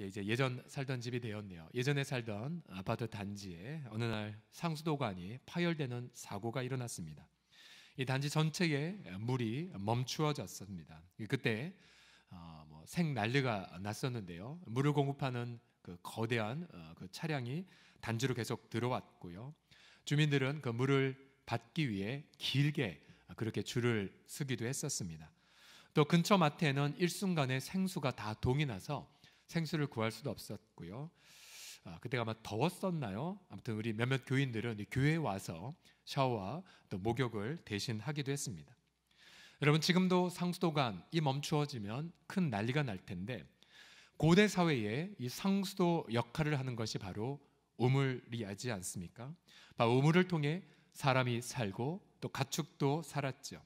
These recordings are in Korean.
예, 이제 예전 살던 집이 되었네요. 예전에 살던 아파트 단지에 어느 날 상수도관이 파열되는 사고가 일어났습니다. 이 단지 전체에 물이 멈추어졌습니다. 그때 어, 뭐 생난리가 났었는데요. 물을 공급하는 그 거대한 어, 그 차량이 단지로 계속 들어왔고요. 주민들은 그 물을 받기 위해 길게 그렇게 줄을 서기도 했었습니다. 또 근처 마트에는 일순간에 생수가 다 동이 나서 생수를 구할 수도 없었고요. 아, 그때가 아마 더웠었나요? 아무튼 우리 몇몇 교인들은 교회에 와서 샤워와 또 목욕을 대신 하기도 했습니다. 여러분 지금도 상수도관 이 멈추어지면 큰 난리가 날 텐데 고대 사회에 이 상수도 역할을 하는 것이 바로 우물이지 않습니까? 바로 우물을 통해 사람이 살고 또 가축도 살았죠.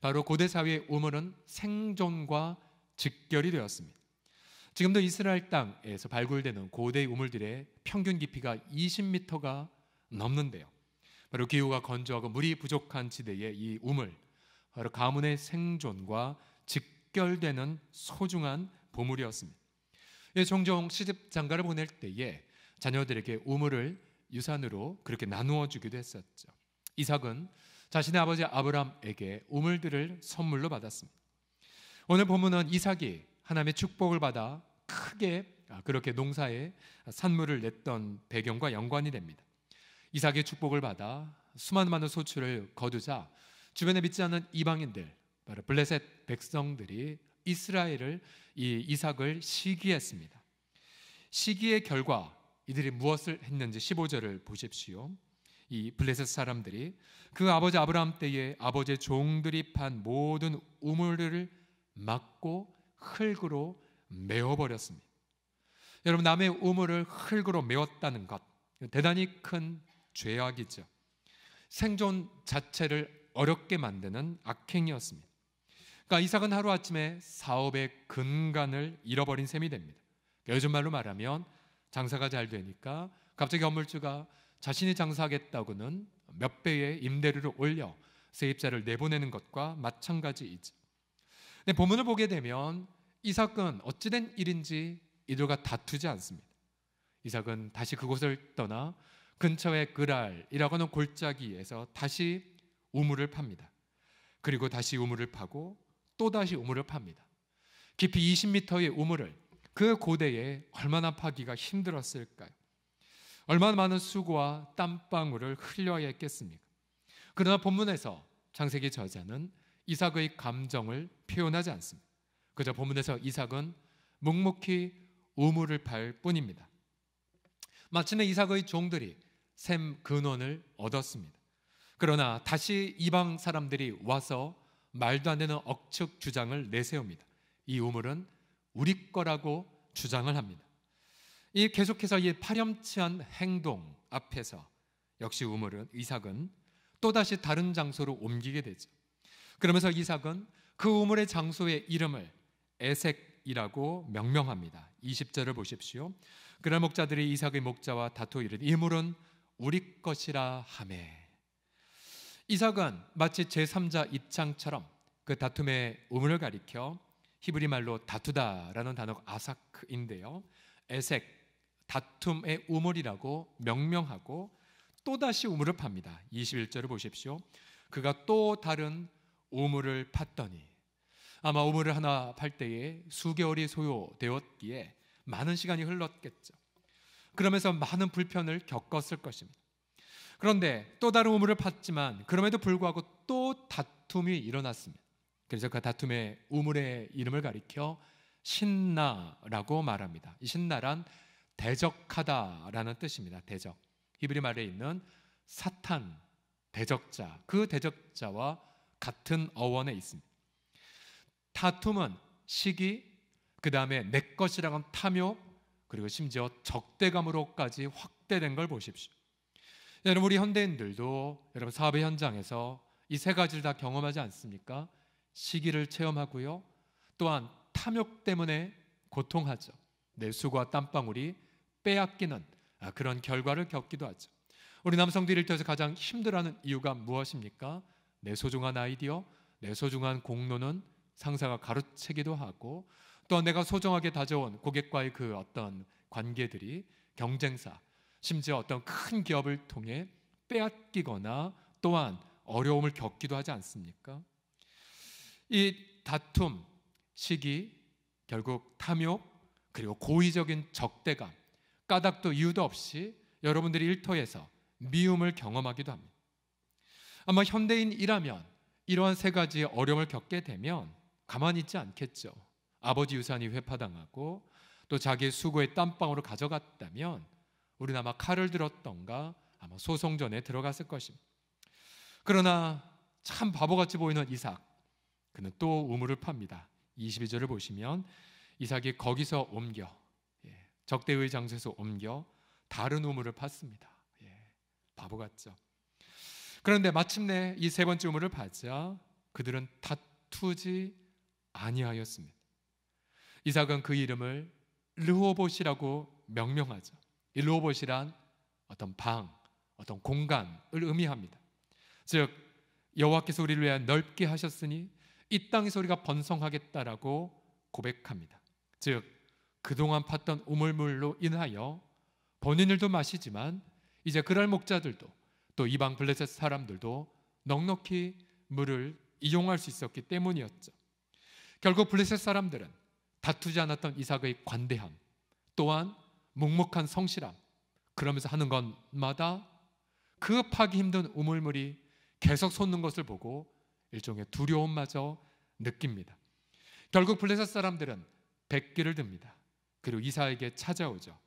바로 고대 사회의 우물은 생존과 직결이 되었습니다. 지금도 이스라엘 땅에서 발굴되는 고대 우물들의 평균 깊이가 20m가 넘는데요. 바로 기후가 건조하고 물이 부족한 지대의 이 우물, 바로 가문의 생존과 직결되는 소중한 보물이었습니다. 예, 종종 시집 장가를 보낼 때에 자녀들에게 우물을 유산으로 그렇게 나누어 주기도 했었죠. 이삭은 자신의 아버지 아브람에게 우물들을 선물로 받았습니다. 오늘 본문은 이삭이 하나님의 축복을 받아 크게 아, 그렇게 농사에 산물을 냈던 배경과 연관이 됩니다. 이삭의 축복을 받아 수많은 많은 소출을 거두자 주변에 믿지 않는 이방인들 바로 블레셋 백성들이 이스라엘을 이 이삭을 시기했습니다. 시기의 결과 이들이 무엇을 했는지 15절을 보십시오. 이 블레셋 사람들이 그 아버지 아브라함 때에 아버지 종들이 판 모든 우물들을 막고 흙으로 메워버렸습니다. 여러분, 남의 우물을 흙으로 메웠다는 것, 대단히 큰 죄악이죠. 생존 자체를 어렵게 만드는 악행이었습니다. 그러니까 이삭은 하루아침에 사업의 근간을 잃어버린 셈이 됩니다. 그러니까 요즘 말로 말하면 장사가 잘 되니까 갑자기 건물주가 자신이 장사하겠다고는 몇 배의 임대료를 올려 세입자를 내보내는 것과 마찬가지이죠. 근데 본문을 보게 되면 이삭은 어찌된 일인지 이들과 다투지 않습니다. 이삭은 다시 그곳을 떠나 근처의 그랄이라고 하는 골짜기에서 다시 우물을 팝니다. 그리고 다시 우물을 파고 또 다시 우물을 팝니다. 깊이 20m의 우물을 그 고대에 얼마나 파기가 힘들었을까요? 얼마나 많은 수고와 땀방울을 흘려야 했겠습니까? 그러나 본문에서 창세기 저자는 이삭의 감정을 표현하지 않습니다. 그저 본문에서 이삭은 묵묵히 우물을 팔 뿐입니다. 마침내 이삭의 종들이 샘 근원을 얻었습니다. 그러나 다시 이방 사람들이 와서 말도 안 되는 억측 주장을 내세웁니다. 이 우물은 우리 거라고 주장을 합니다. 이 계속해서 이 파렴치한 행동 앞에서 역시 우물은 이삭은 또다시 다른 장소로 옮기게 되죠. 그러면서 이삭은 그 우물의 장소의 이름을 에색이라고 명명합니다. 20절을 보십시오. 그날 목자들이 이삭의 목자와 다투이르 이물은 우리 것이라 하매 이삭은 마치 제3자 입장처럼 그 다툼의 의문을 가리켜 히브리 말로 다투다라는 단어 아사크인데요. 에색 다툼의 우물이라고 명명하고 또다시 우물을 팝니다. 21절을 보십시오. 그가 또 다른 우물을 팠더니 아마 우물을 하나 팔 때에 수개월이 소요되었기에 많은 시간이 흘렀겠죠. 그러면서 많은 불편을 겪었을 것입니다. 그런데 또 다른 우물을 팠지만 그럼에도 불구하고 또 다툼이 일어났습니다. 그래서 그 다툼의 우물의 이름을 가리켜 신나라고 말합니다. 이 신나란 대적하다라는 뜻입니다. 대적. 히브리 말에 있는 사탄 대적자 그 대적자와 같은 어원에 있습니다. 다툼은 시기, 그 다음에 내 것이라고 하면 탐욕, 그리고 심지어 적대감으로까지 확대된 걸 보십시오. 여러분 우리 현대인들도 여러분 사업의 현장에서 이 세 가지를 다 경험하지 않습니까? 시기를 체험하고요. 또한 탐욕 때문에 고통하죠. 내 수고와 땀방울이 빼앗기는 아, 그런 결과를 겪기도 하죠. 우리 남성들 일터에서 가장 힘들어하는 이유가 무엇입니까? 내 소중한 아이디어, 내 소중한 공로는 상사가 가로채기도 하고 또 내가 소중하게 다져온 고객과의 그 어떤 관계들이 경쟁사 심지어 어떤 큰 기업을 통해 빼앗기거나 또한 어려움을 겪기도 하지 않습니까? 이 다툼, 시기, 결국 탐욕, 그리고 고의적인 적대감, 까닥도 이유도 없이 여러분들이 일터에서 미움을 경험하기도 합니다. 아마 현대인이라면 이러한 세 가지의 어려움을 겪게 되면 가만히 있지 않겠죠. 아버지 유산이 회파당하고 또 자기의 수고의 땀방울을 가져갔다면 우리는 아마 칼을 들었던가 아마 소송전에 들어갔을 것입니다. 그러나 참 바보같이 보이는 이삭 그는 또 우물을 팝니다. 22절을 보시면 이삭이 거기서 옮겨 예, 적대의 장소에서 옮겨 다른 우물을 팠습니다. 예, 바보 같죠. 그런데 마침내 이 세 번째 우물을 파자 그들은 다투지 아니하였습니다. 이삭은 그 이름을 르호봇이라고 명명하죠. 이 르호봇이란 어떤 방, 어떤 공간을 의미합니다. 즉 여호와께서 우리를 위한 넓게 하셨으니 이 땅에서 우리가 번성하겠다라고 고백합니다. 즉 그동안 팠던 우물물로 인하여 본인들도 마시지만 이제 그럴 목자들도 또 이방 블레셋 사람들도 넉넉히 물을 이용할 수 있었기 때문이었죠. 결국 블레셋 사람들은 다투지 않았던 이삭의 관대함 또한 묵묵한 성실함 그러면서 하는 것마다 그 파기 힘든 우물물이 계속 솟는 것을 보고 일종의 두려움마저 느낍니다. 결국 블레셋 사람들은 백기를 듭니다. 그리고 이삭에게 찾아오죠.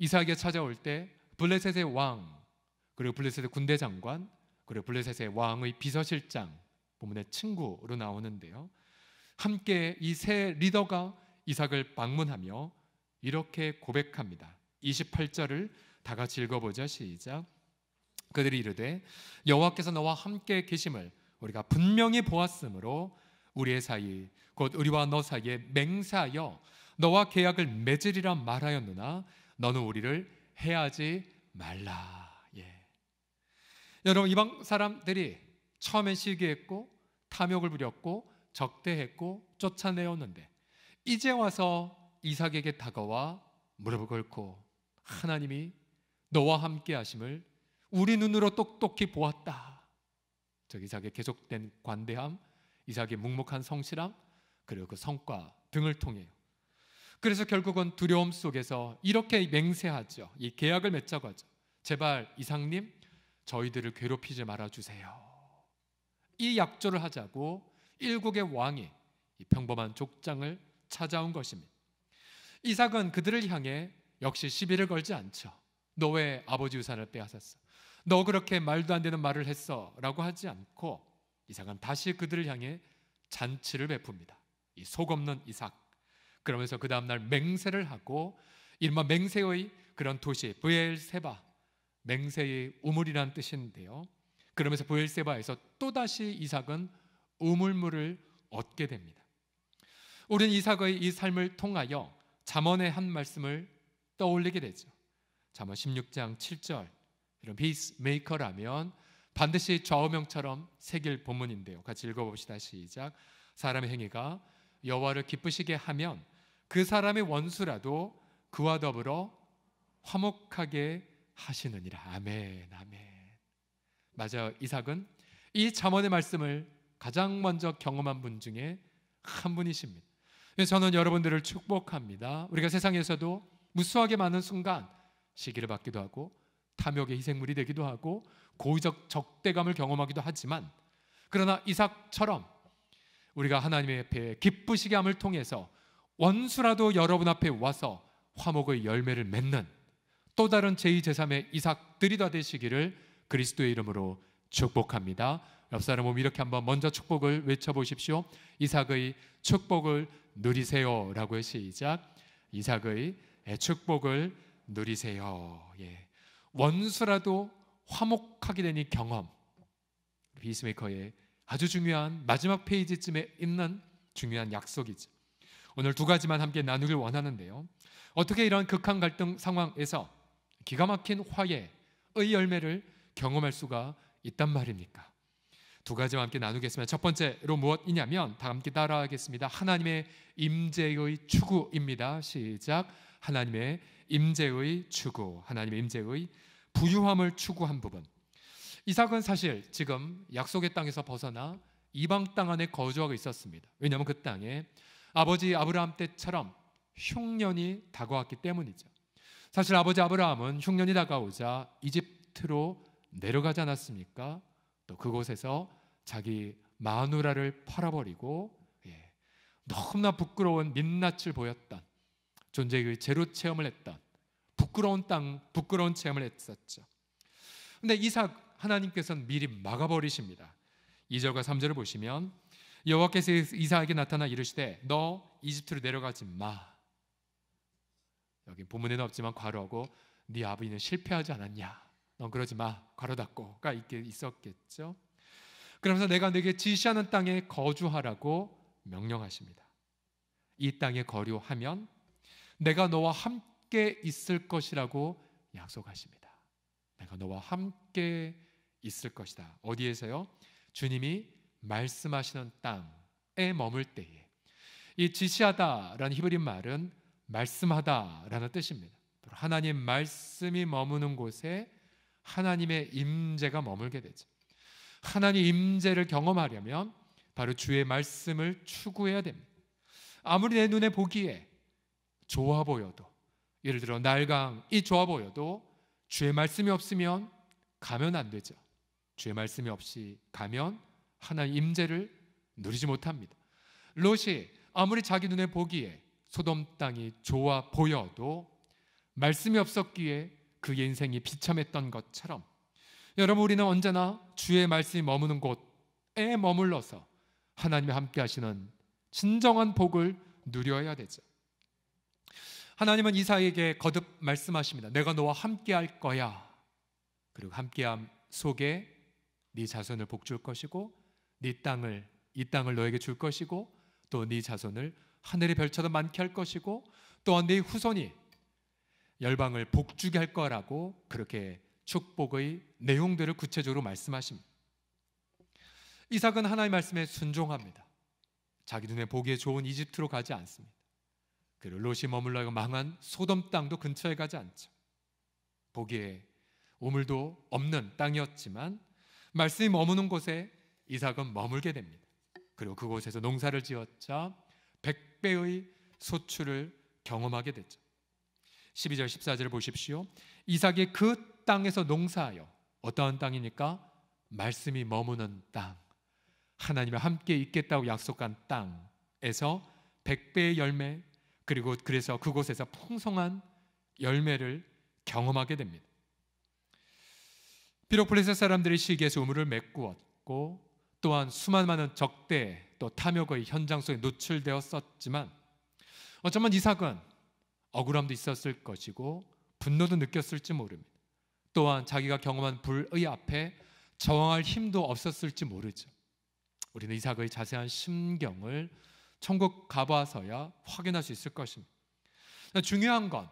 이삭에게 찾아올 때 블레셋의 왕 그리고 블레셋의 군대 장관 그리고 블레셋의 왕의 비서실장 본문의 친구로 나오는데요. 함께 이세 리더가 이삭을 방문하며 이렇게 고백합니다. 28절을 다 같이 읽어보자 시작. 그들이 이르되 여호와께서 너와 함께 계심을 우리가 분명히 보았으므로 우리의 사이 곧 우리와 너 사이에 맹사하여 너와 계약을 맺으리라 말하였느나 너는 우리를 해하지 말라. 예. 여러분 이방 사람들이 처음엔 시기했고 탐욕을 부렸고 적대했고 쫓아내었는데 이제 와서 이삭에게 다가와 무릎을 꿇고 하나님이 너와 함께 하심을 우리 눈으로 똑똑히 보았다. 즉 이삭의 계속된 관대함, 이삭의 묵묵한 성실함, 그리고 그 성과 등을 통해 그래서 결국은 두려움 속에서 이렇게 맹세하죠. 이 계약을 맺자고 하죠. 제발 이상님 저희들을 괴롭히지 말아 주세요. 이 약조를 하자고 일국의 왕이 이 평범한 족장을 찾아온 것입니다. 이삭은 그들을 향해 역시 시비를 걸지 않죠. 너왜 아버지 유산을 빼앗았어? 너 그렇게 말도 안 되는 말을 했어? 라고 하지 않고 이삭은 다시 그들을 향해 잔치를 베풉니다. 이 속없는 이삭. 그러면서 그 다음날 맹세를 하고 이른바 맹세의 그런 도시 브엘세바 맹세의 우물이라 뜻인데요. 그러면서 브엘세바에서 또다시 이삭은 우물물을 얻게 됩니다. 우리는 이삭의 이 삶을 통하여 잠언의 한 말씀을 떠올리게 되죠. 잠언 16장 7절 이런 비스메이커라면 반드시 좌우명처럼 새길 본문인데요. 같이 읽어봅시다. 시작. 사람의 행위가 여호와를 기쁘시게 하면 그 사람의 원수라도 그와 더불어 화목하게 하시느니라. 아멘. 아멘. 맞아요. 이삭은 이 잠언의 말씀을 가장 먼저 경험한 분 중에 한 분이십니다. 저는 여러분들을 축복합니다. 우리가 세상에서도 무수하게 많은 순간 시기를 받기도 하고 탐욕의 희생물이 되기도 하고 고의적 적대감을 경험하기도 하지만 그러나 이삭처럼 우리가 하나님의 앞에 기쁘시게 함을 통해서 원수라도 여러분 앞에 와서 화목의 열매를 맺는 또 다른 제2, 제3의 이삭들이 다 되시기를 그리스도의 이름으로 축복합니다. 옆 사람 보 이렇게 한번 먼저 축복을 외쳐 보십시오. 이삭의 축복을 누리세요라고 시작. 이삭의 축복을 누리세요. 예. 원수라도 화목하게 되니 경험. 비스메이커의 아주 중요한 마지막 페이지쯤에 있는 중요한 약속이죠. 오늘 두 가지만 함께 나누길 원하는데요. 어떻게 이런 극한 갈등 상황에서 기가 막힌 화해의 열매를 경험할 수가 있단 말입니까? 두 가지와 함께 나누겠습니다. 첫 번째로 무엇이냐면 다 함께 따라하겠습니다. 하나님의 임재의 추구입니다. 시작. 하나님의 임재의 추구. 하나님의 임재의 부유함을 추구한 부분. 이삭은 사실 지금 약속의 땅에서 벗어나 이방 땅 안에 거주하고 있었습니다. 왜냐하면 그 땅에 아버지 아브라함 때처럼 흉년이 다가왔기 때문이죠. 사실 아버지 아브라함은 흉년이 다가오자 이집트로 내려가지 않았습니까? 또 그곳에서 자기 마누라를 팔아버리고 예, 너무나 부끄러운 민낯을 보였던 존재의 제로 체험을 했던 부끄러운 땅, 부끄러운 체험을 했었죠. 근데 이삭 하나님께서는 미리 막아버리십니다. 2절과 3절을 보시면 여호와께서 이삭에게 나타나 이르시되 너 이집트로 내려가지 마. 여기 본문에는 없지만 괄호하고 네 아버지는 실패하지 않았냐. 넌 그러지 마. 괄호 닫고가 있었겠죠. 그러면서 내가 네게 지시하는 땅에 거주하라고 명령하십니다. 이 땅에 거류하면 내가 너와 함께 있을 것이라고 약속하십니다. 내가 너와 함께 있을 것이다. 어디에서요? 주님이 말씀하시는 땅에 머물 때에 이 지시하다라는 히브리 말은 말씀하다라는 뜻입니다. 하나님 말씀이 머무는 곳에 하나님의 임재가 머물게 되죠. 하나님 임재를 경험하려면 바로 주의 말씀을 추구해야 됩니다. 아무리 내 눈에 보기에 좋아 보여도 예를 들어 날강이 좋아 보여도 주의 말씀이 없으면 가면 안 되죠. 주의 말씀이 없이 가면 하나님 임재를 누리지 못합니다. 롯이 아무리 자기 눈에 보기에 소돔 땅이 좋아 보여도 말씀이 없었기에 그 인생이 비참했던 것처럼 여러분 우리는 언제나 주의 말씀이 머무는 곳에 머물러서 하나님이 함께 하시는 진정한 복을 누려야 되죠. 하나님은 이사에게 거듭 말씀하십니다. 내가 너와 함께 할 거야. 그리고 함께함 속에 네 자손을 복 줄 것이고 네 땅을 이 땅을 너에게 줄 것이고 또 네 자손을 하늘의 별처럼 많게 할 것이고 또한 네 후손이 열방을 복주게 할 거라고 그렇게 축복의 내용들을 구체적으로 말씀하십니다. 이삭은 하나님의 말씀에 순종합니다. 자기 눈에 보기에 좋은 이집트로 가지 않습니다. 그를 롯이 머물러 망한 소돔 땅도 근처에 가지 않죠. 보기에 오물도 없는 땅이었지만 말씀이 머무는 곳에 이삭은 머물게 됩니다. 그리고 그곳에서 농사를 지었자 백배의 소출을 경험하게 됐죠. 12절 14절을 보십시오. 이삭이 그 땅에서 농사하여 어떠한 땅이니까 말씀이 머무는 땅 하나님과 함께 있겠다고 약속한 땅에서 백배의 열매 그리고 그래서 그곳에서 풍성한 열매를 경험하게 됩니다. 비록 블레셋 사람들이 시기에서 우물을 메꾸었고 또한 수많은 적대 또 탐욕의 현장 속에 노출되었었지만 어쩌면 이삭은 억울함도 있었을 것이고 분노도 느꼈을지 모릅니다. 또한 자기가 경험한 불의 앞에 저항할 힘도 없었을지 모르죠. 우리는 이삭의 자세한 심경을 천국 가봐서야 확인할 수 있을 것입니다. 중요한 건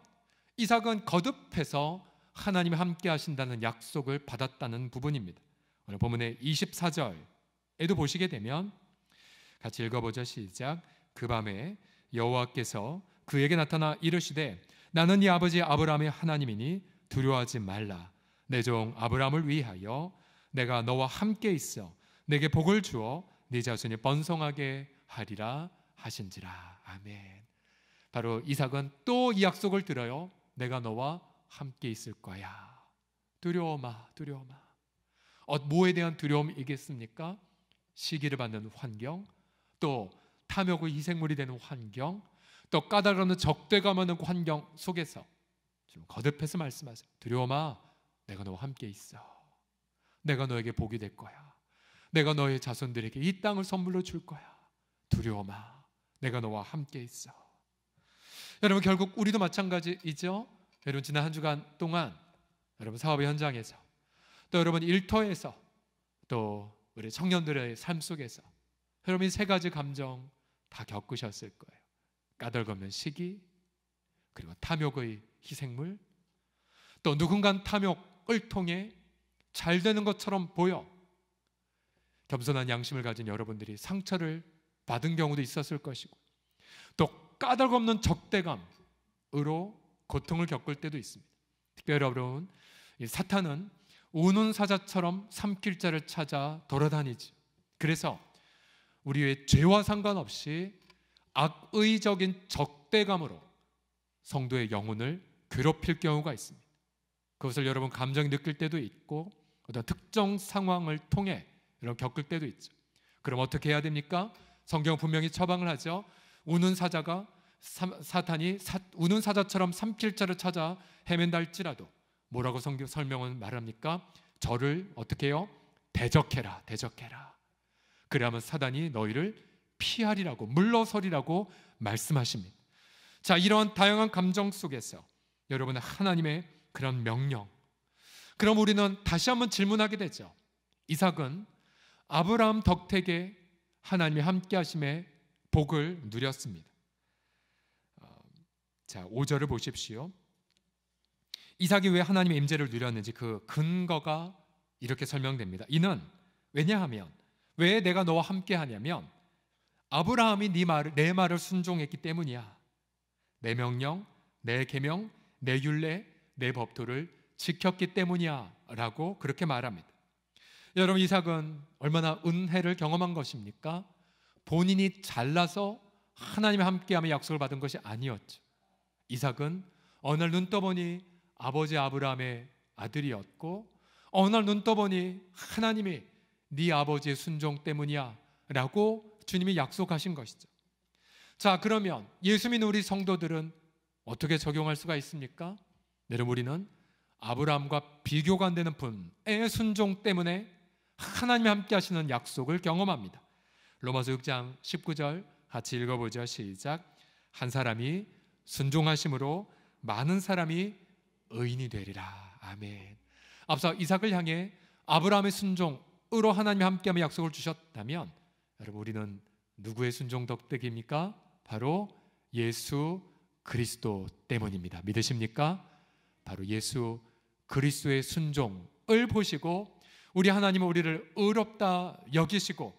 이삭은 거듭해서 하나님이 함께 하신다는 약속을 받았다는 부분입니다. 오늘 본문의 24절에도 보시게 되면 같이 읽어보자 시작 그 밤에 여호와께서 그에게 나타나 이르시되 나는 네 아버지 아브라함의 하나님이니 두려워하지 말라 내종 아브라함을 위하여 내가 너와 함께 있어 내게 복을 주어 네 자손이 번성하게 하리라 하신지라 아멘. 바로 이삭은 또 이 약속을 들어요. 내가 너와 함께 있을 거야. 두려워 마, 두려워 마. 어, 뭐에 대한 두려움이겠습니까? 시기를 받는 환경, 또 탐욕의 희생물이 되는 환경, 또 까다로운 적대감하는 환경 속에서 지금 거듭해서 말씀하세요. 두려워 마. 내가 너와 함께 있어. 내가 너에게 복이 될 거야. 내가 너의 자손들에게 이 땅을 선물로 줄 거야. 두려워 마. 내가 너와 함께 있어. 여러분 결국 우리도 마찬가지이죠. 여러분 지난 한 주간 동안 여러분 사업의 현장에서 또 여러분 일터에서 또 우리 청년들의 삶 속에서 여러분 이세 가지 감정 다 겪으셨을 거예요. 까덜거면 시기 그리고 탐욕의 희생물 또 누군간 탐욕 을 통해 잘 되는 것처럼 보여 겸손한 양심을 가진 여러분들이 상처를 받은 경우도 있었을 것이고 또 까닭 없는 적대감으로 고통을 겪을 때도 있습니다. 특별히 여러분 사탄은 우는 사자처럼 삼킬 자를 찾아 돌아다니지. 그래서 우리의 죄와 상관없이 악의적인 적대감으로 성도의 영혼을 괴롭힐 경우가 있습니다. 그것을 여러분 감정이 느낄 때도 있고 어떤 특정 상황을 통해 여러분 겪을 때도 있죠. 그럼 어떻게 해야 됩니까? 성경 분명히 처방을 하죠. 우는 사자가 사, 탄이 우는 사자처럼 삼킬 자를 찾아 헤맨달지라도 뭐라고 성경 설명은 말합니까? 저를 어떻게 해요? 대적해라, 대적해라. 그래야 사단이 너희를 피하리라고 물러서리라고 말씀하십니다. 자, 이러 다양한 감정 속에서 여러분은 하나님의 그런 명령. 그럼 우리는 다시 한번 질문하게 되죠. 이삭은 아브라함 덕택에 하나님이 함께 하심에 복을 누렸습니다. 어, 자, 5절을 보십시오. 이삭이 왜 하나님의 임재를 누렸는지 그 근거가 이렇게 설명됩니다. 이는 왜냐하면 왜 내가 너와 함께 하냐면 아브라함이 네 말을 내 말을 순종했기 때문이야. 내 명령, 내 계명, 내 율례, 내 법도를 지켰기 때문이야 라고 그렇게 말합니다. 여러분, 이삭은 얼마나 은혜를 경험한 것입니까? 본인이 잘나서 하나님의 함께함의 약속을 받은 것이 아니었죠. 이삭은 어느 날 눈 떠보니 아버지 아브라함의 아들이었고 어느 날 눈 떠보니 하나님이 네 아버지의 순종 때문이야 라고 주님이 약속하신 것이죠. 자, 그러면 예수 믿는 우리 성도들은 어떻게 적용할 수가 있습니까? 여러분 우리는 아브라함과 비교가 안 되는 분의 순종 때문에 하나님이 함께 하시는 약속을 경험합니다. 로마서 6장 19절 같이 읽어보죠. 시작. 한 사람이 순종하심으로 많은 사람이 의인이 되리라. 아멘. 앞서 이삭을 향해 아브라함의 순종으로 하나님이 함께하며 약속을 주셨다면 여러분 우리는 누구의 순종 덕택입니까? 바로 예수 그리스도 때문입니다. 믿으십니까? 바로 예수 그리스도의 순종을 보시고 우리 하나님은 우리를 의롭다 여기시고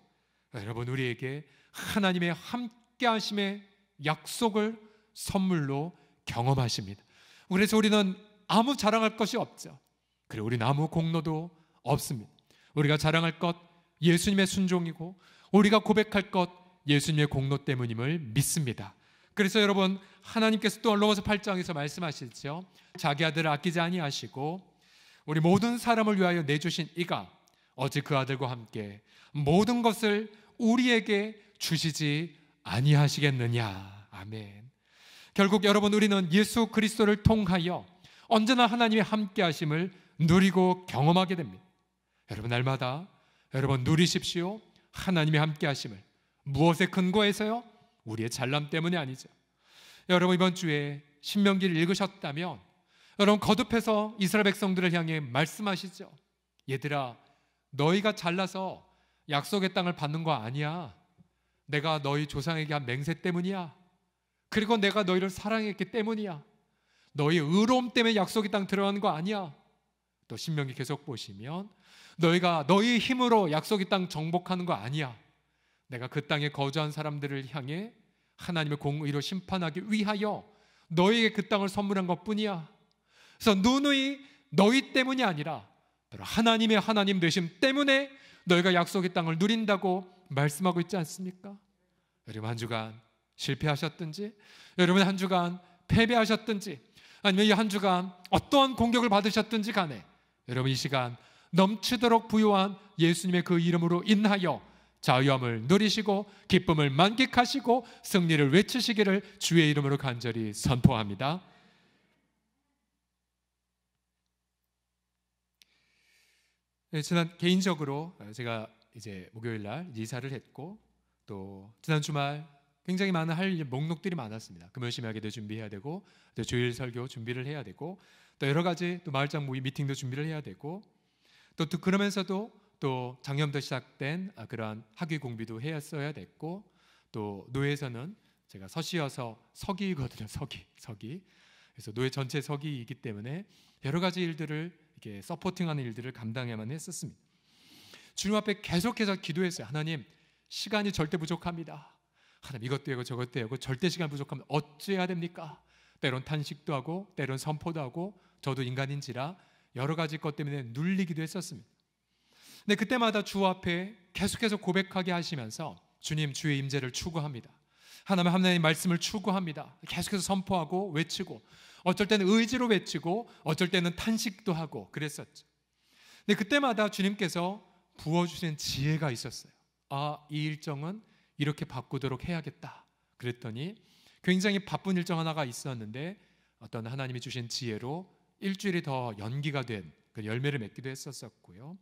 여러분 우리에게 하나님의 함께 하심의 약속을 선물로 경험하십니다. 그래서 우리는 아무 자랑할 것이 없죠. 그리고 우리 아무 공로도 없습니다. 우리가 자랑할 것 예수님의 순종이고 우리가 고백할 것 예수님의 공로 때문임을 믿습니다. 그래서 여러분 하나님께서 또 로마서 8장에서 말씀하시죠. 자기 아들을 아끼지 아니하시고 우리 모든 사람을 위하여 내주신 이가 어제 그 아들과 함께 모든 것을 우리에게 주시지 아니하시겠느냐. 아멘. 결국 여러분 우리는 예수 그리스도를 통하여 언제나 하나님의 함께 하심을 누리고 경험하게 됩니다. 여러분 날마다 여러분 누리십시오. 하나님의 함께 하심을 무엇에 근거해서요? 우리의 잘남 때문이 아니죠. 여러분 이번 주에 신명기를 읽으셨다면 여러분 거듭해서 이스라엘 백성들을 향해 말씀하시죠. 얘들아 너희가 잘나서 약속의 땅을 받는 거 아니야. 내가 너희 조상에게 한 맹세 때문이야. 그리고 내가 너희를 사랑했기 때문이야. 너희 의로움 때문에 약속의 땅들어가거 아니야. 또 신명기 계속 보시면 너희가 너희 힘으로 약속의 땅 정복하는 거 아니야. 내가 그 땅에 거주한 사람들을 향해 하나님의 공의로 심판하기 위하여 너에게 희그 땅을 선물한 것뿐이야. 그래서 누누이 너희 때문이 아니라 하나님의 하나님 되심 때문에 너희가 약속의 땅을 누린다고 말씀하고 있지 않습니까? 여러분 한 주간 실패하셨든지 여러분 한 주간 패배하셨든지 아니면 이 한 주간 어떠한 공격을 받으셨든지 간에 여러분 이 시간 넘치도록 부유한 예수님의 그 이름으로 인하여 자유함을 누리시고 기쁨을 만끽하시고 승리를 외치시기를 주의 이름으로 간절히 선포합니다. 네, 지난 개인적으로 어, 제가 이제 목요일 날 이사를 했고 또 지난 주말 굉장히 많은 할 목록들이 많았습니다. 금요 심야기도 준비해야 되고 또 주일 설교 준비를 해야 되고 또 여러 가지 또 마을장 모임 미팅도 준비를 해야 되고 또, 또 그러면서도 또 작년부터 시작된 아, 그러한 학위 공비도 해야써야 됐고 또 노예에서는 제가 서시여서 서기거든요 서기 서기 그래서 노예 전체 서기이기 때문에 여러 가지 일들을 이렇게 서포팅하는 일들을 감당해야만 했었습니다. 주님 앞에 계속해서 기도했어요. 하나님 시간이 절대 부족합니다. 하나님 이것도 하고 저것도 하고 절대 시간 부족하면 어찌해야 됩니까? 때론 탄식도 하고 때론 선포도 하고 저도 인간인지라 여러 가지 것 때문에 눌리기도 했었습니다. 근데 네, 그때마다 주 앞에 계속해서 고백하게 하시면서 주님 주의 임재를 추구합니다. 하나님 하나님 말씀을 추구합니다. 계속해서 선포하고 외치고 어쩔 때는 의지로 외치고 어쩔 때는 탄식도 하고 그랬었죠. 근데 네, 그때마다 주님께서 부어 주신 지혜가 있었어요. 아, 이 일정은 이렇게 바꾸도록 해야겠다. 그랬더니 굉장히 바쁜 일정 하나가 있었는데 어떤 하나님이 주신 지혜로 일주일이 더 연기가 된그 열매를 맺기도 했었었고요.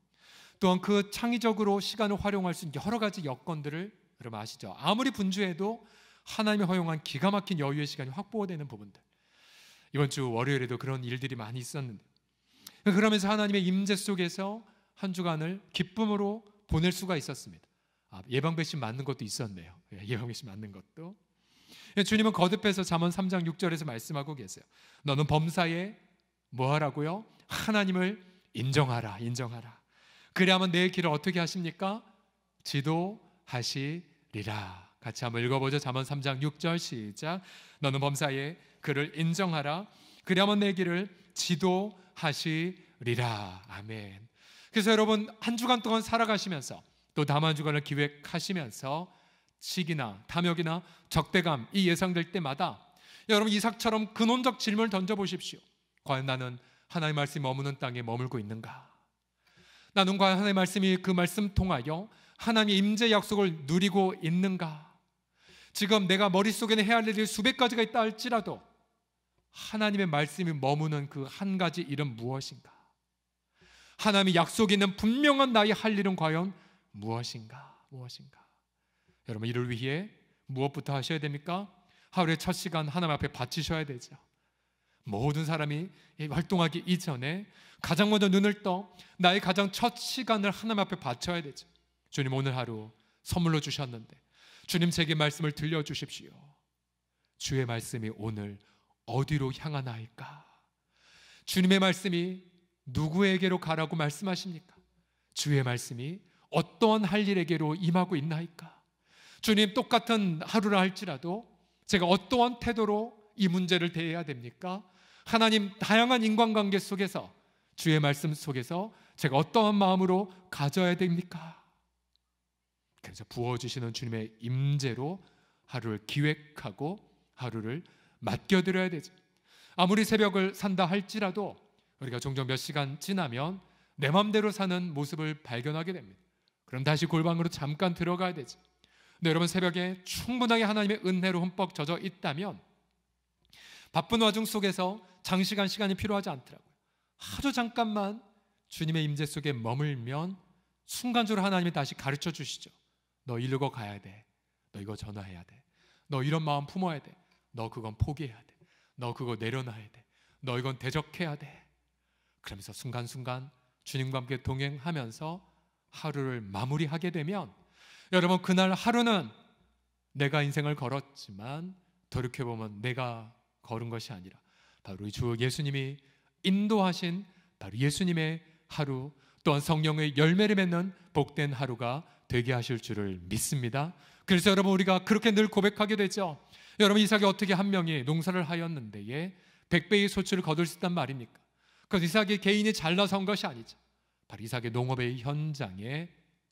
또한 그 창의적으로 시간을 활용할 수 있는 여러 가지 여건들을 여러분 아시죠? 아무리 분주해도 하나님이 허용한 기가 막힌 여유의 시간이 확보되는 부분들. 이번 주 월요일에도 그런 일들이 많이 있었는데 그러면서 하나님의 임재 속에서 한 주간을 기쁨으로 보낼 수가 있었습니다. 아, 예방 백신 맞는 것도 있었네요. 예, 예방 백신 맞는 것도. 예, 주님은 거듭해서 잠언 3장 6절에서 말씀하고 계세요. 너는 범사에 뭐 하라고요? 하나님을 인정하라. 인정하라. 그래야만 내 길을 어떻게 하십니까? 지도하시리라. 같이 한번 읽어보죠. 잠언 3장 6절 시작. 너는 범사에 그를 인정하라. 그래야만 내 길을 지도하시리라. 아멘. 그래서 여러분 한 주간 동안 살아가시면서 또 다음 한 주간을 기획하시면서 시기나 탐욕이나 적대감 이 예상될 때마다 여러분 이삭처럼 근원적 질문을 던져 보십시오. 과연 나는 하나님 말씀 머무는 땅에 머물고 있는가? 나눔과 하나님의 말씀이 그 말씀 통하여 하나님의 임재 약속을 누리고 있는가? 지금 내가 머릿속에는 해야 할 일이 수백 가지가 있다 할지라도 하나님의 말씀이 머무는 그 한 가지 일은 무엇인가? 하나님의 약속이 있는 분명한 나의 할 일은 과연 무엇인가? 무엇인가? 여러분 이를 위해 무엇부터 하셔야 됩니까? 하루의 첫 시간 하나님 앞에 바치셔야 되죠. 모든 사람이 활동하기 이전에 가장 먼저 눈을 떠 나의 가장 첫 시간을 하나님 앞에 바쳐야 되죠. 주님 오늘 하루 선물로 주셨는데 주님 제게 말씀을 들려 주십시오. 주의 말씀이 오늘 어디로 향하나이까? 주님의 말씀이 누구에게로 가라고 말씀하십니까? 주의 말씀이 어떠한 할 일에게로 임하고 있나이까? 주님 똑같은 하루라 할지라도 제가 어떠한 태도로 이 문제를 대해야 됩니까? 하나님 다양한 인간관계 속에서 주의 말씀 속에서 제가 어떠한 마음으로 가져야 됩니까? 그래서 부어주시는 주님의 임재로 하루를 기획하고 하루를 맡겨드려야 되죠. 아무리 새벽을 산다 할지라도 우리가 종종 몇 시간 지나면 내 맘대로 사는 모습을 발견하게 됩니다. 그럼 다시 골방으로 잠깐 들어가야 되지. 근데 여러분 새벽에 충분하게 하나님의 은혜로 흠뻑 젖어 있다면 바쁜 와중 속에서 장시간 시간이 필요하지 않더라고요. 하루 잠깐만 주님의 임재 속에 머물면 순간적으로 하나님이 다시 가르쳐 주시죠. 너 이르고 가야 돼. 너 이거 전화해야 돼. 너 이런 마음 품어야 돼. 너 그건 포기해야 돼. 너 그거 내려놔야 돼. 너 이건 대적해야 돼. 그러면서 순간순간 주님과 함께 동행하면서 하루를 마무리하게 되면 여러분 그날 하루는 내가 인생을 걸었지만 돌이켜보면 내가 걸은 것이 아니라 바로 주 예수님이 인도하신 바로 예수님의 하루 또한 성령의 열매를 맺는 복된 하루가 되게 하실 줄을 믿습니다. 그래서 여러분 우리가 그렇게 늘 고백하게 되죠. 여러분 이삭이 어떻게 한 명이 농사를 하였는데 예, 1배의 소출을 거둘 수 있단 말입니까? 그 이삭의 개인이 잘나서 것이 아니죠. 바로 이삭의 농업의 현장에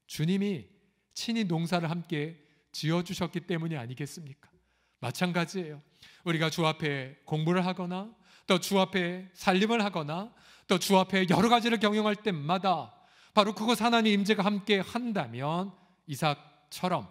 주님이 친히 농사를 함께 지어주셨기 때문이 아니겠습니까? 마찬가지예요. 우리가 주 앞에 공부를 하거나 또주 앞에 살림을 하거나 또 주 앞에 여러 가지를 경영할 때마다 바로 그곳 하나님 임재가 함께 한다면 이삭처럼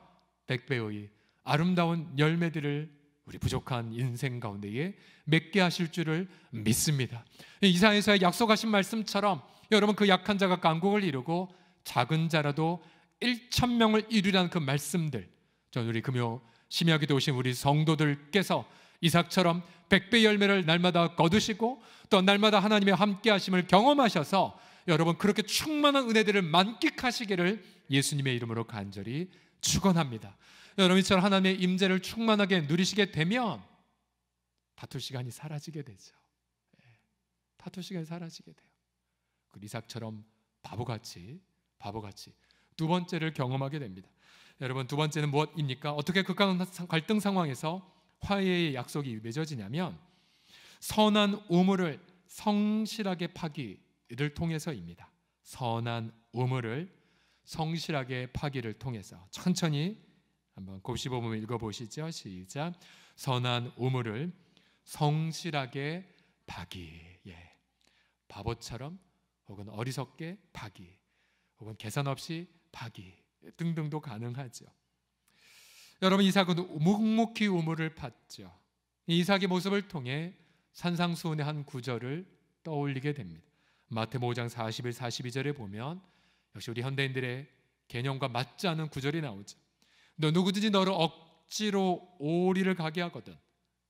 백배의 아름다운 열매들을 우리 부족한 인생 가운데에 맺게 하실 줄을 믿습니다. 이사에서 의 약속하신 말씀처럼 여러분 그 약한 자가 강국을 이루고 작은 자라도 1천 명을 이루라는 그 말씀들 전 우리 금요 심야기도 오신 우리 성도들께서 이삭처럼 백배 열매를 날마다 거두시고 또 날마다 하나님의 함께 하심을 경험하셔서 여러분 그렇게 충만한 은혜들을 만끽하시기를 예수님의 이름으로 간절히 축원합니다. 여러분 처럼 하나님의 임재를 충만하게 누리시게 되면 다툴 시간이 사라지게 되죠. 예, 다툴 시간이 사라지게 돼요. 그 이삭처럼 바보같이 바보같이 두 번째를 경험하게 됩니다. 여러분 두 번째는 무엇입니까? 어떻게 극한 갈등 상황에서 화해의 약속이 맺어지냐면 선한 우물을 성실하게 파기를 통해서입니다. 선한 우물을 성실하게 파기를 통해서 천천히 한번 곱씹어보면 읽어보시죠. 시작. 선한 우물을 성실하게 파기. 예. 바보처럼 혹은 어리석게 파기. 혹은 계산 없이 파기 등등도 가능하죠. 여러분 이삭은 묵묵히 우물을 팠죠. 이삭의 모습을 통해 산상수훈의 한 구절을 떠올리게 됩니다. 마태복장 41, 42절에 보면 역시 우리 현대인들의 개념과 맞지 않은 구절이 나오죠. 너 누구든지 너를 억지로 오리를 가게 하거든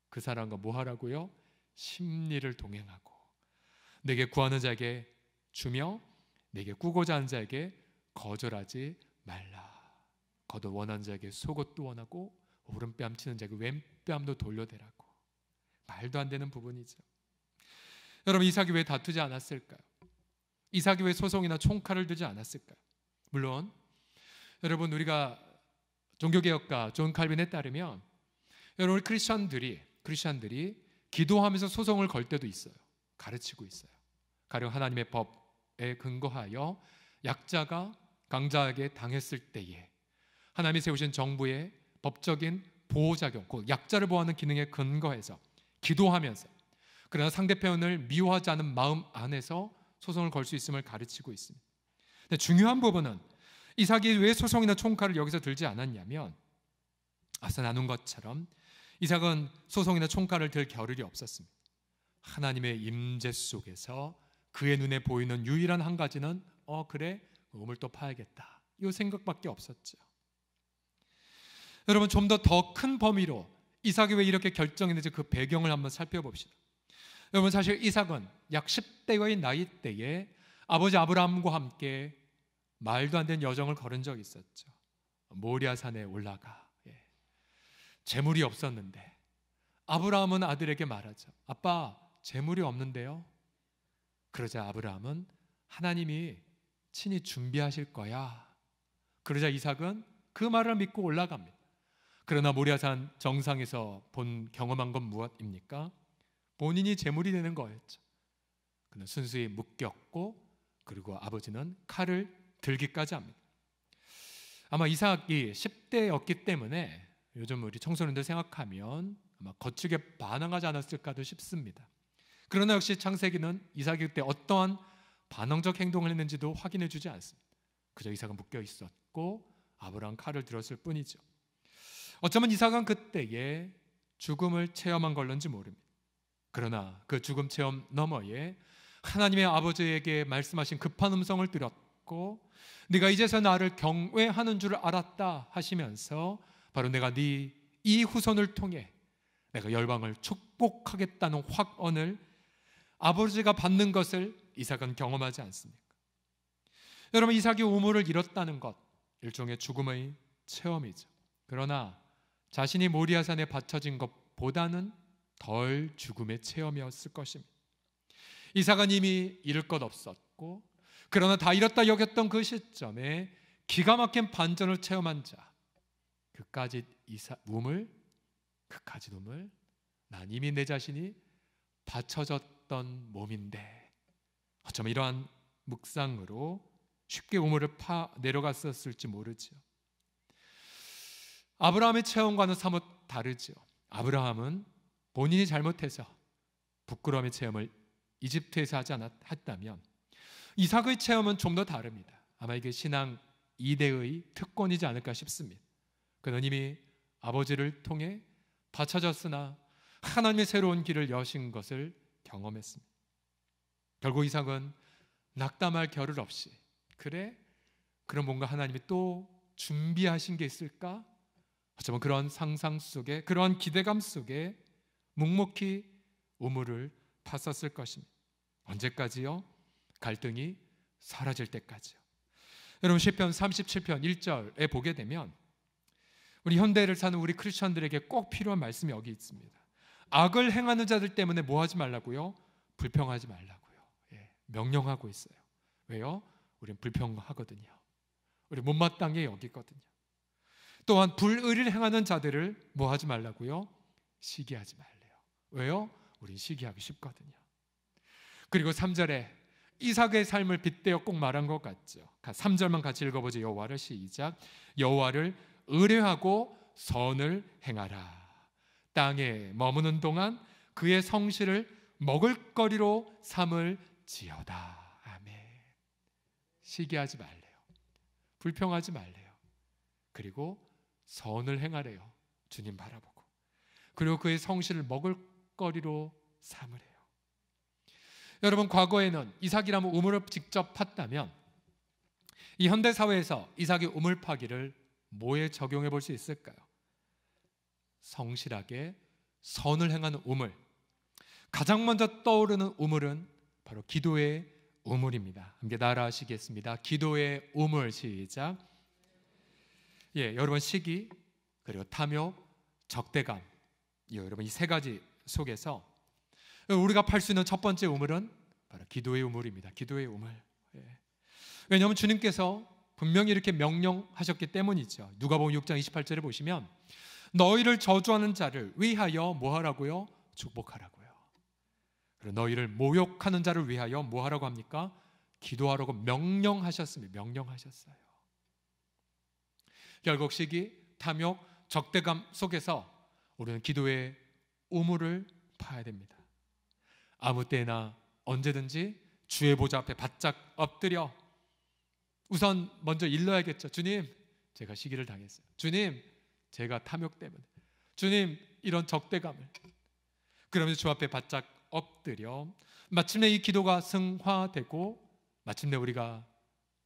그 사람과 뭐하라고요? 심리를 동행하고 내게 구하는 자에게 주며 내게 꾸고자 하는 자에게 거절하지 말라. 겉옷 원한 자에게 속옷도 원하고 오른뺨 치는 자에게 왼뺨도 돌려대라고 말도 안 되는 부분이죠. 여러분 이삭이 왜 다투지 않았을까요? 이삭이 왜 소송이나 총칼을 들지 않았을까요? 물론 여러분 우리가 종교개혁가 존 칼빈에 따르면 여러분 크리스천들이 크리스천들이 기도하면서 소송을 걸 때도 있어요. 가르치고 있어요. 가령 하나님의 법에 근거하여 약자가 강자에게 당했을 때에 하나님이 세우신 정부의 법적인 보호작용, 그 약자를 보호하는 기능에 근거해서 기도하면서 그러나 상대편을 미워하지 않은 마음 안에서 소송을 걸 수 있음을 가르치고 있습니다. 근데 중요한 부분은 이삭이 왜 소송이나 총칼을 여기서 들지 않았냐면 앞서 나눈 것처럼 이삭은 소송이나 총칼을 들 겨를이 없었습니다. 하나님의 임재 속에서 그의 눈에 보이는 유일한 한 가지는 어 그래 오물 또 파야겠다 이 생각밖에 없었죠. 여러분 좀 더 더 큰 범위로 이삭이 왜 이렇게 결정했는지 그 배경을 한번 살펴봅시다. 여러분 사실 이삭은 약 10대의 나이 때에 아버지 아브라함과 함께 말도 안 되는 여정을 걸은 적이 있었죠. 모리아산에 올라가 예. 재물이 없었는데 아브라함은 아들에게 말하죠. 아빠 재물이 없는데요. 그러자 아브라함은 하나님이 친히 준비하실 거야. 그러자 이삭은 그 말을 믿고 올라갑니다. 그러나 모리아산 정상에서 본 경험한 건 무엇입니까? 본인이 제물이 되는 거였죠. 그는 순수히 묶였고 그리고 아버지는 칼을 들기까지 합니다. 아마 이삭이 10대였기 때문에 요즘 우리 청소년들 생각하면 아마 거칠게 반항하지 않았을까도 싶습니다. 그러나 역시 창세기는 이삭이 때 어떠한 반항적 행동을 했는지도 확인해 주지 않습니다. 그저 이삭은 묶여 있었고 아브라함 칼을 들었을 뿐이죠. 어쩌면 이삭은 그때에 죽음을 체험한 걸런지 모릅니다. 그러나 그 죽음 체험 너머에 하나님의 아버지에게 말씀하신 급한 음성을 들었고 네가 이제서 나를 경외하는 줄 알았다 하시면서 바로 내가 네 이 후손을 통해 내가 열방을 축복하겠다는 확언을 아버지가 받는 것을 이삭은 경험하지 않습니까? 여러분 이삭이 우물을 잃었다는 것 일종의 죽음의 체험이죠. 그러나 자신이 모리아산에 받쳐진 것보다는 덜 죽음의 체험이었을 것입니다. 이삭은 이미 잃을 것 없었고 그러나 다 잃었다 여겼던 그 시점에 기가 막힌 반전을 체험한 자 그까짓 이삭 몸을 그까짓 몸을 난 이미 내 자신이 받쳐졌던 몸인데 어쩌면 이러한 묵상으로 쉽게 우물을 파 내려갔었을지 모르죠. 아브라함의 체험과는 사뭇 다르지요. 아브라함은 본인이 잘못해서 부끄러움의 체험을 이집트에서 하지 않았다면 이삭의 체험은 좀 더 다릅니다. 아마 이게 신앙 이대의 특권이지 않을까 싶습니다. 그는 이미 아버지를 통해 다쳐졌으나 하나님의 새로운 길을 여신 것을 경험했습니다. 결국 이삭은 낙담할 겨를 없이 그래 그럼 뭔가 하나님이 또 준비하신 게 있을까 어쩌면 그런 상상 속에 그런 기대감 속에 묵묵히 우물을 팠었을 것입니다. 언제까지요? 갈등이 사라질 때까지요. 여러분 시편 37편 1절에 보게 되면 우리 현대를 사는 우리 크리스천들에게 꼭 필요한 말씀이 여기 있습니다. 악을 행하는 자들 때문에 뭐 하지 말라고요? 불평하지 말라고요. 예, 명령하고 있어요. 왜요? 우린 불평하거든요. 우리 못마땅해 여기거든요. 또한 불의를 행하는 자들을 뭐하지 말라고요? 시기하지 말래요. 왜요? 우린 시기하기 쉽거든요. 그리고 3절에 이삭의 삶을 빗대어 꼭 말한 것 같죠. 3절만 같이 읽어보죠. 여호와를 시작. 여호와를 의뢰하고 선을 행하라. 땅에 머무는 동안 그의 성실을 먹을거리로 삼을 지어다. 아멘. 시기하지 말래요. 불평하지 말래요. 그리고 선을 행하래요. 주님 바라보고. 그리고 그의 성실을 먹을거리로 삼으래요. 여러분 과거에는 이삭이라면 우물을 직접 팠다면 이 현대 사회에서 이삭이 우물 파기를 뭐에 적용해 볼 수 있을까요? 성실하게 선을 행하는 우물. 가장 먼저 떠오르는 우물은 바로 기도의 우물입니다. 함께 따라 하시겠습니다. 기도의 우물 시작. 예, 여러분 시기 그리고 탐욕, 적대감 예, 여러분 이 세 가지 속에서 우리가 팔 수 있는 첫 번째 우물은 바로 기도의 우물입니다. 기도의 우물. 예. 왜냐하면 주님께서 분명히 이렇게 명령하셨기 때문이죠. 누가복음 6장 28절에 보시면 너희를 저주하는 자를 위하여 뭐하라고요? 축복하라고요. 그리고 너희를 모욕하는 자를 위하여 뭐하라고 합니까? 기도하라고 명령하셨습니다. 명령하셨어요. 결국 시기, 탐욕, 적대감 속에서 우리는 기도의 우물을 파야 됩니다. 아무 때나 언제든지 주의 보좌 앞에 바짝 엎드려 우선 먼저 일러야겠죠. 주님, 제가 시기를 당했어요. 주님, 제가 탐욕 때문에. 주님, 이런 적대감을. 그러면주 앞에 바짝 엎드려 마침내 이 기도가 승화되고 마침내 우리가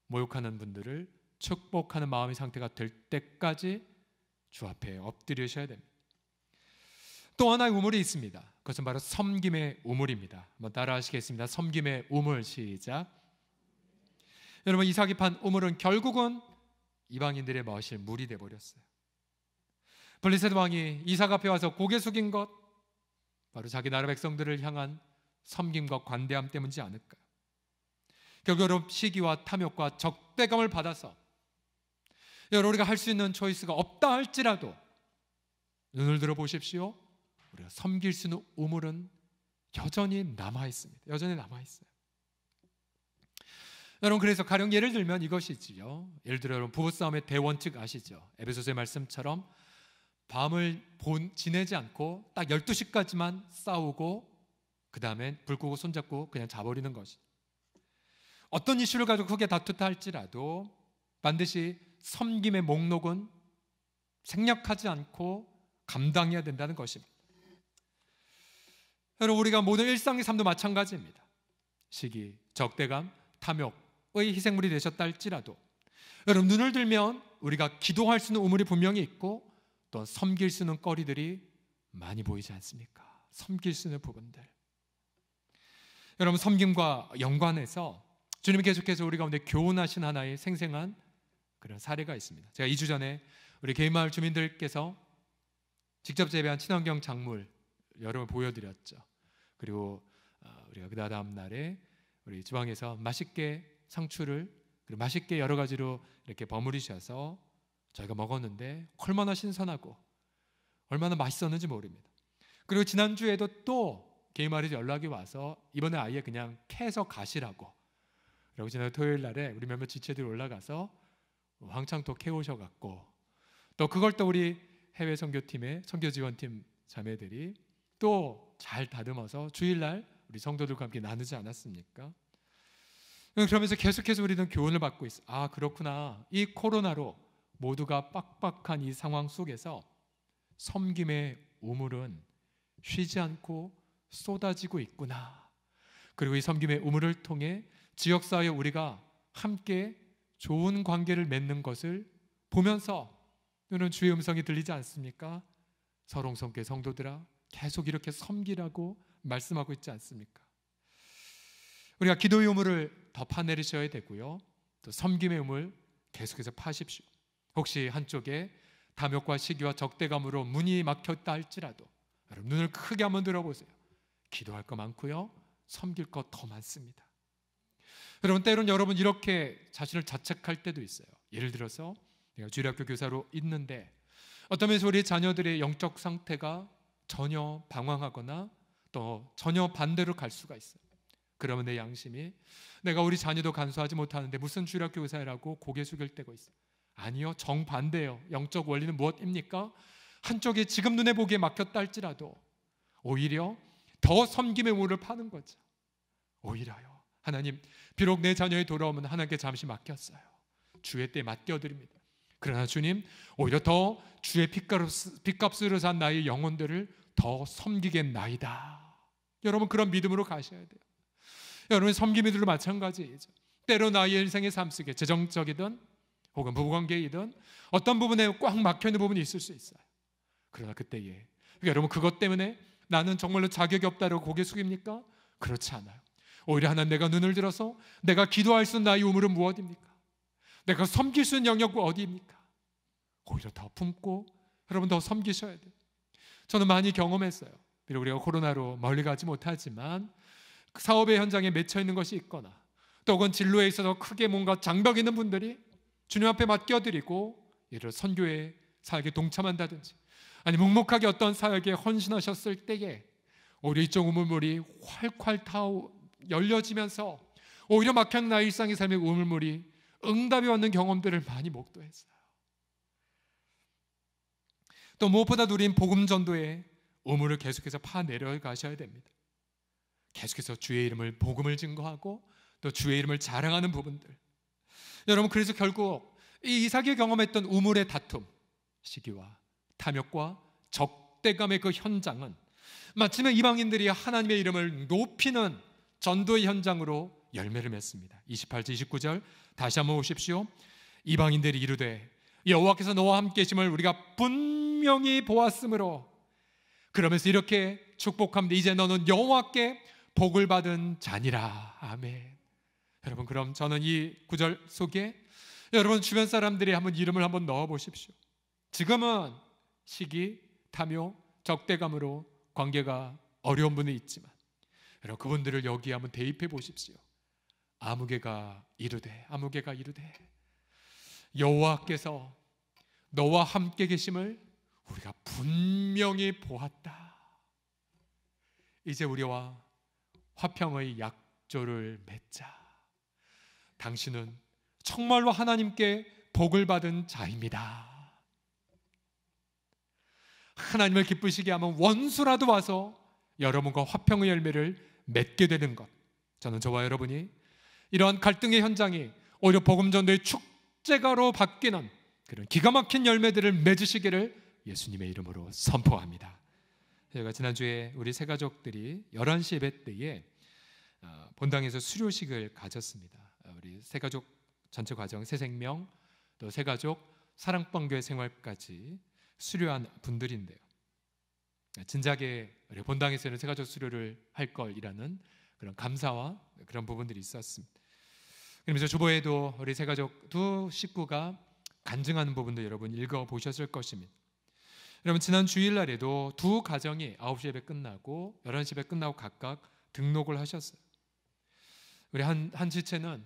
모욕하는 분들을 축복하는 마음의 상태가 될 때까지 주 앞에 엎드리셔야 됩니다. 또 하나의 우물이 있습니다. 그것은 바로 섬김의 우물입니다. 한번 따라하시겠습니다. 섬김의 우물 시작. 여러분 이삭이 판 우물은 결국은 이방인들의 마실 물이 돼 버렸어요. 블레셋 왕이 이삭 앞에 와서 고개 숙인 것 바로 자기 나라 백성들을 향한 섬김과 관대함 때문이지 않을까. 결국 시기와 탐욕과 적대감을 받아서 여러분 우리가 할 수 있는 초이스가 없다 할지라도 눈을 들어 보십시오. 우리가 섬길 수 있는 우물은 여전히 남아 있습니다. 여전히 남아 있어요. 여러분 그래서 가령 예를 들면 이것이지요. 예를 들어 여러분 부부싸움의 대원칙 아시죠? 에베소서의 말씀처럼 밤을 본 지내지 않고 딱 12시까지만 싸우고 그다음엔 불 끄고 손잡고 그냥 자버리는 것이 어떤 이슈를 가지고 크게 다투다 할지라도 반드시 섬김의 목록은 생략하지 않고 감당해야 된다는 것입니다. 여러분 우리가 모든 일상의 삶도 마찬가지입니다. 시기, 적대감, 탐욕의 희생물이 되셨다 할지라도 여러분 눈을 들면 우리가 기도할 수 있는 우물이 분명히 있고 또 섬길 수 있는 거리들이 많이 보이지 않습니까? 섬길 수 있는 부분들. 여러분 섬김과 연관해서 주님 계속해서 우리 가운데 교훈하신 하나의 생생한 그런 사례가 있습니다. 제가 2주 전에 우리 개인마을 주민들께서 직접 재배한 친환경 작물 여러분 보여드렸죠. 그리고 어, 우리가 그 다음 날에 우리 주방에서 맛있게 상추를 그리고 맛있게 여러 가지로 이렇게 버무리셔서 저희가 먹었는데 얼마나 신선하고 얼마나 맛있었는지 모릅니다. 그리고 지난주에도 또 게이마르에서 연락이 와서 이번에 아예 그냥 캐서 가시라고 그리고 지난 토요일 날에 우리 몇몇 지체들이 올라가서 왕창 또 캐오셔갖고 또 그걸 또 우리 해외 선교팀의 선교 지원팀 자매들이 또 잘 다듬어서 주일날 우리 성도들과 함께 나누지 않았습니까? 그러면서 계속해서 우리는 교훈을 받고 있어. 아 그렇구나. 이 코로나로 모두가 빡빡한 이 상황 속에서 섬김의 우물은 쉬지 않고 쏟아지고 있구나. 그리고 이 섬김의 우물을 통해 지역사회 우리가 함께 좋은 관계를 맺는 것을 보면서 너는 주의 음성이 들리지 않습니까? 서롱성계 성도들아 계속 이렇게 섬기라고 말씀하고 있지 않습니까? 우리가 기도의 우물을 더 파내리셔야 되고요. 또 섬김의 우물 계속해서 파십시오. 혹시 한쪽에 탐욕과 시기와 적대감으로 문이 막혔다 할지라도 여러분 눈을 크게 한번 들어보세요. 기도할 거 많고요. 섬길 거 더 많습니다. 여러분 때로는 여러분 이렇게 자신을 자책할 때도 있어요. 예를 들어서 내가 주일학교 교사로 있는데 어떤 면에서 우리 자녀들의 영적 상태가 전혀 방황하거나 또 전혀 반대로 갈 수가 있어요. 그러면 내 양심이 내가 우리 자녀도 간수하지 못하는데 무슨 주일학교 의사라고 고개 숙일 때가 있어. 아니요, 정반대요 영적 원리는 무엇입니까? 한쪽에 지금 눈에 보기에 막혔다 할지라도 오히려 더 섬김의 물을 파는 거죠. 오히려요. 하나님, 비록 내 자녀의 돌아오면 하나님께 잠시 맡겼어요. 주의 때 맡겨드립니다. 그러나 주님, 오히려 더 주의 빚값으로 산 나의 영혼들을 더 섬기겠나이다. 여러분 그런 믿음으로 가셔야 돼요. 여러분 섬김이들도 마찬가지죠 때로 나의 인생의 삶 속에 재정적이든 혹은 부부관계이든 어떤 부분에 꽉 막혀있는 부분이 있을 수 있어요. 그러나 그때에 여러분 그것 때문에 나는 정말로 자격이 없다고 고개 숙입니까? 그렇지 않아요. 오히려 하나님 내가 눈을 들어서 내가 기도할 수 있는 나의 우물은 무엇입니까? 내가 섬길 수 있는 영역은 어디입니까? 오히려 더 품고 여러분 더 섬기셔야 돼요. 저는 많이 경험했어요. 비록 우리가 코로나로 멀리 가지 못하지만 그 사업의 현장에 맺혀 있는 것이 있거나 또 혹은 진로에 있어서 크게 뭔가 장벽 있는 분들이 주님 앞에 맡겨드리고 예를 선교의 사역에 동참한다든지 아니 묵묵하게 어떤 사역에 헌신하셨을 때에 오히 이쪽 우물물이 활활 타오, 열려지면서 오히려 막향 나의 일상의 삶의 우물물이 응답이 왔는 경험들을 많이 목도했어요. 또 무엇보다 누린 복음 전도의 우물을 계속해서 파내려 가셔야 됩니다. 계속해서 주의 이름을 복음을 증거하고 또 주의 이름을 자랑하는 부분들. 여러분 그래서 결국 이 이삭이 경험했던 우물의 다툼, 시기와 탐욕과 적대감의 그 현장은 마침내 이방인들이 하나님의 이름을 높이는 전도의 현장으로 열매를 맺습니다. 28절 29절 다시 한번 보십시오. 이방인들이 이르되 여호와께서 너와 함께 심을 우리가 분명히 보았으므로 그러면서 이렇게 축복합니다. 이제 너는 여호와께 복을 받은 자니라. 아멘. 여러분 그럼 저는 이 구절 속에 여러분 주변 사람들이 한번 이름을 한번 넣어 보십시오. 지금은 시기, 탐욕, 적대감으로 관계가 어려운 분이 있지만 여러분 그분들을 여기 한번 대입해 보십시오. 아무개가 이르되 아무개가 이르되 여호와께서 너와 함께 계심을 우리가 분명히 보았다. 이제 우리와 화평의 약조를 맺자. 당신은 정말로 하나님께 복을 받은 자입니다. 하나님을 기쁘시게 하면 원수라도 와서 여러분과 화평의 열매를 맺게 되는 것. 저는 저와 여러분이 이러한 갈등의 현장이 오히려 복음 전도의 축제가로 바뀌는 그런 기가 막힌 열매들을 맺으시기를 예수님의 이름으로 선포합니다. 제가 지난주에 우리 세 가족들이 11시 예배 때에 어, 본당에서 수료식을 가졌습니다. 어, 우리 세 가족 전체 과정 세 생명 또 세 가족 사랑방교의 생활까지 수료한 분들인데요. 진작에 우리 본당에서는 세가족 수료를 할 걸이라는 그런 감사와 그런 부분들이 있었습니다. 그러면서 주보에도 우리 세가족 두 식구가 간증하는 부분도 여러분 읽어 보셨을 것입니다. 여러분 지난 주일날에도 두 가정이 9시 에 끝나고 11시 에 끝나고 각각 등록을 하셨어요. 우리 한, 한 지체는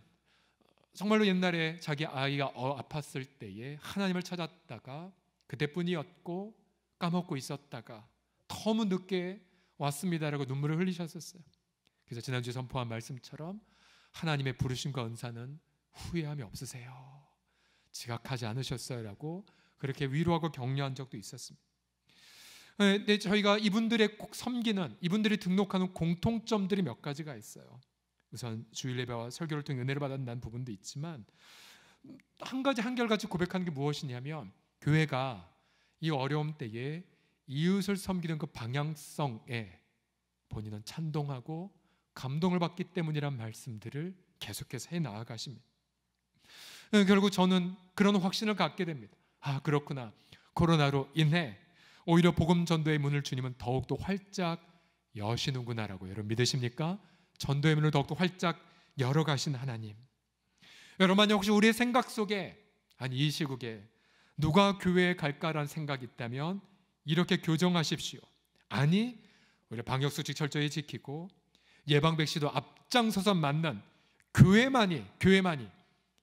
정말로 옛날에 자기 아이가 어, 아팠을 때에 하나님을 찾았다가 그때뿐이었고 까먹고 있었다가 너무 늦게 왔습니다라고 눈물을 흘리셨었어요. 그래서 지난주에 선포한 말씀처럼 하나님의 부르심과 은사는 후회함이 없으세요. 지각하지 않으셨어요라고 그렇게 위로하고 격려한 적도 있었습니다. 근 네, 네, 저희가 이분들의 섬기는 이분들이 등록하는 공통점들이 몇 가지가 있어요. 우선 주일 예배와 설교를 통해 은혜를 받았다는 부분도 있지만 한 가지 한결같이 고백하는 게 무엇이냐면 교회가 이 어려움 때에 이웃을 섬기는 그 방향성에 본인은 찬동하고 감동을 받기 때문이란 말씀들을 계속해서 해 나아가십니다. 어, 결국 저는 그런 확신을 갖게 됩니다. 아, 그렇구나. 코로나로 인해 오히려 복음 전도의 문을 주님은 더욱더 활짝 여시는구나라고 여러분 믿으십니까? 전도의 문을 더욱더 활짝 열어 가신 하나님. 여러분 만약 혹시 우리의 생각 속에 아니 이 시국에 누가 교회에 갈까라는 생각이 있다면 이렇게 교정하십시오. 아니, 우리 방역수칙 철저히 지키고 예방 백신도 앞장서서 만난 교회만이, 교회만이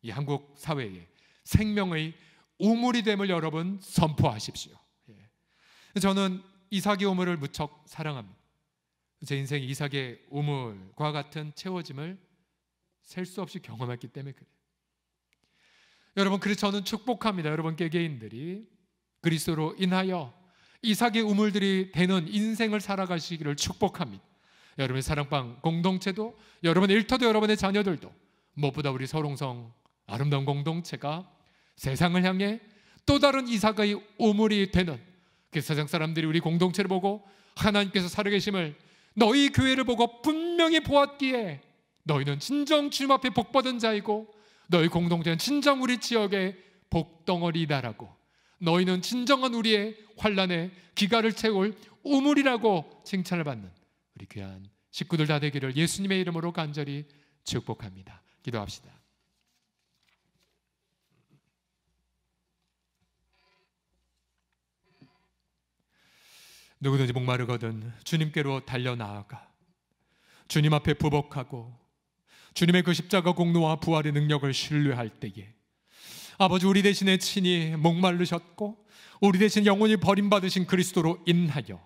이 한국 사회에 생명의 우물이 됨을 여러분 선포하십시오. 예. 저는 이삭의 우물을 무척 사랑합니다. 제 인생 이삭의 우물과 같은 채워짐을 셀 수 없이 경험했기 때문에 그래요. 여러분, 그래서 저는 축복합니다. 여러분 개개인들이 그리스도로 인하여 이삭의 우물들이 되는 인생을 살아가시기를 축복합니다. 여러분의 사랑방 공동체도 여러분의 일터도 여러분의 자녀들도 무엇보다 우리 서롱성 아름다운 공동체가 세상을 향해 또 다른 이삭의 우물이 되는 그 세상 사람들이 우리 공동체를 보고 하나님께서 살아계심을 너희 교회를 보고 분명히 보았기에 너희는 진정 주님 앞에 복받은 자이고 너희 공동체는 진정 우리 지역의 복덩어리다라고 너희는 진정한 우리의 환란에 기가를 채울 우물이라고 칭찬을 받는 우리 귀한 식구들 다 되기를 예수님의 이름으로 간절히 축복합니다. 기도합시다. 누구든지 목마르거든 주님께로 달려 나아가 주님 앞에 부복하고 주님의 그 십자가 공로와 부활의 능력을 신뢰할 때에 아버지 우리 대신에 친히 목말르셨고 우리 대신 영혼이 버림받으신 그리스도로 인하여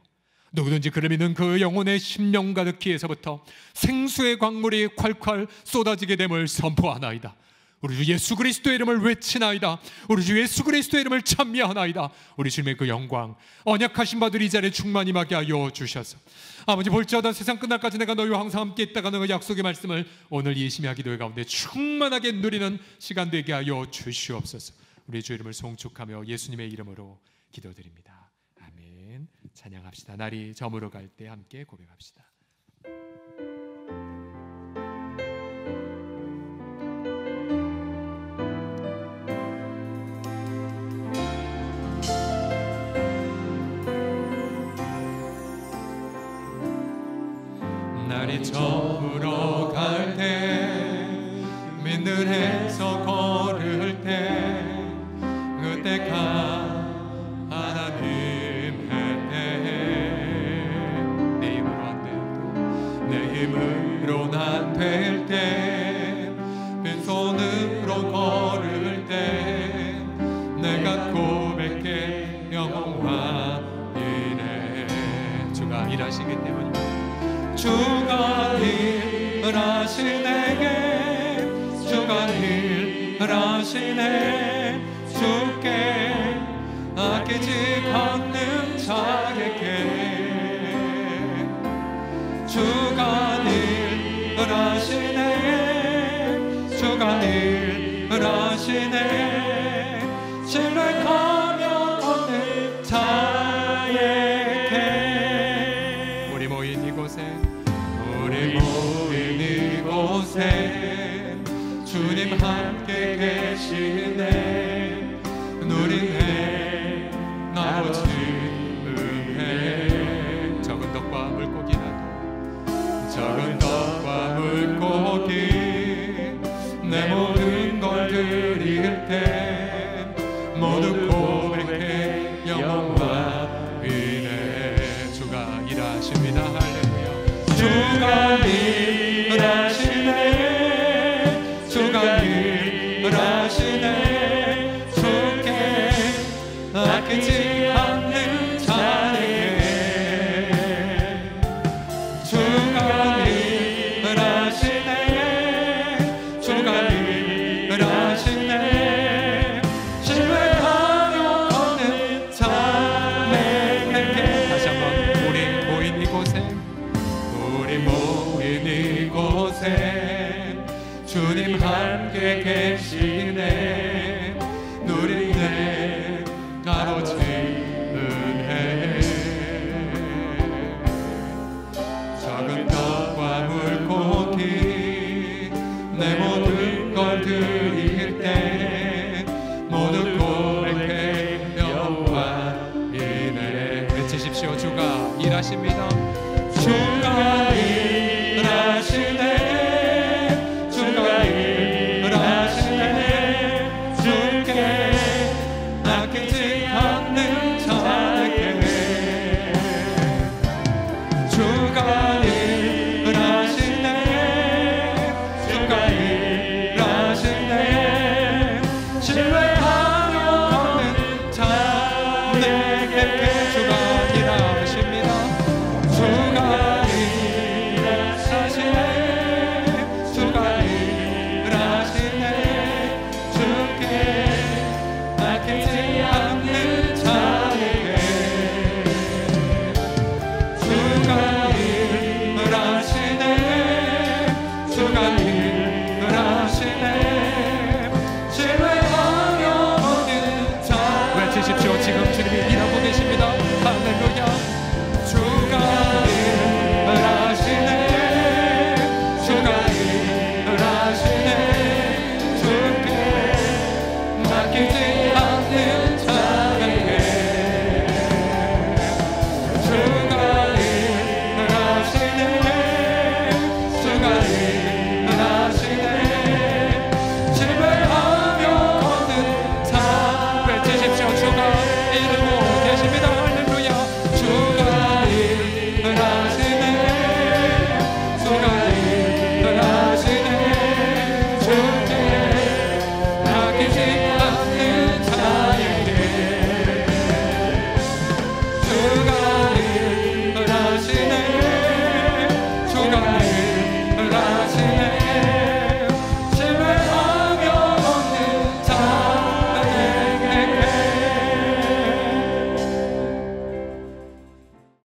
누구든지 그를 믿는 그 영혼의 심령 가득히에서부터 생수의 광물이 콸콸 쏟아지게 됨을 선포하나이다. 우리 주 예수 그리스도의 이름을 외치나이다. 우리 주 예수 그리스도의 이름을 찬미하나이다. 우리 주님의 그 영광, 언약하신 바들이 이 자리에 충만히 막게 하여 주셔서 아버지 볼지하던 세상 끝날까지 내가 너희와 항상 함께 있다가는 그 약속의 말씀을 오늘 예심야 기도회 가운데 충만하게 누리는 시간 되게 하여 주시옵소서. 우리 주 이름을 송축하며 예수님의 이름으로 기도드립니다. 아멘. 찬양합시다. 날이 저물어 갈 때 함께 고백합시다. 발이 저으로갈때 믿는 해서 걸 돌아시네 주께 나 끝이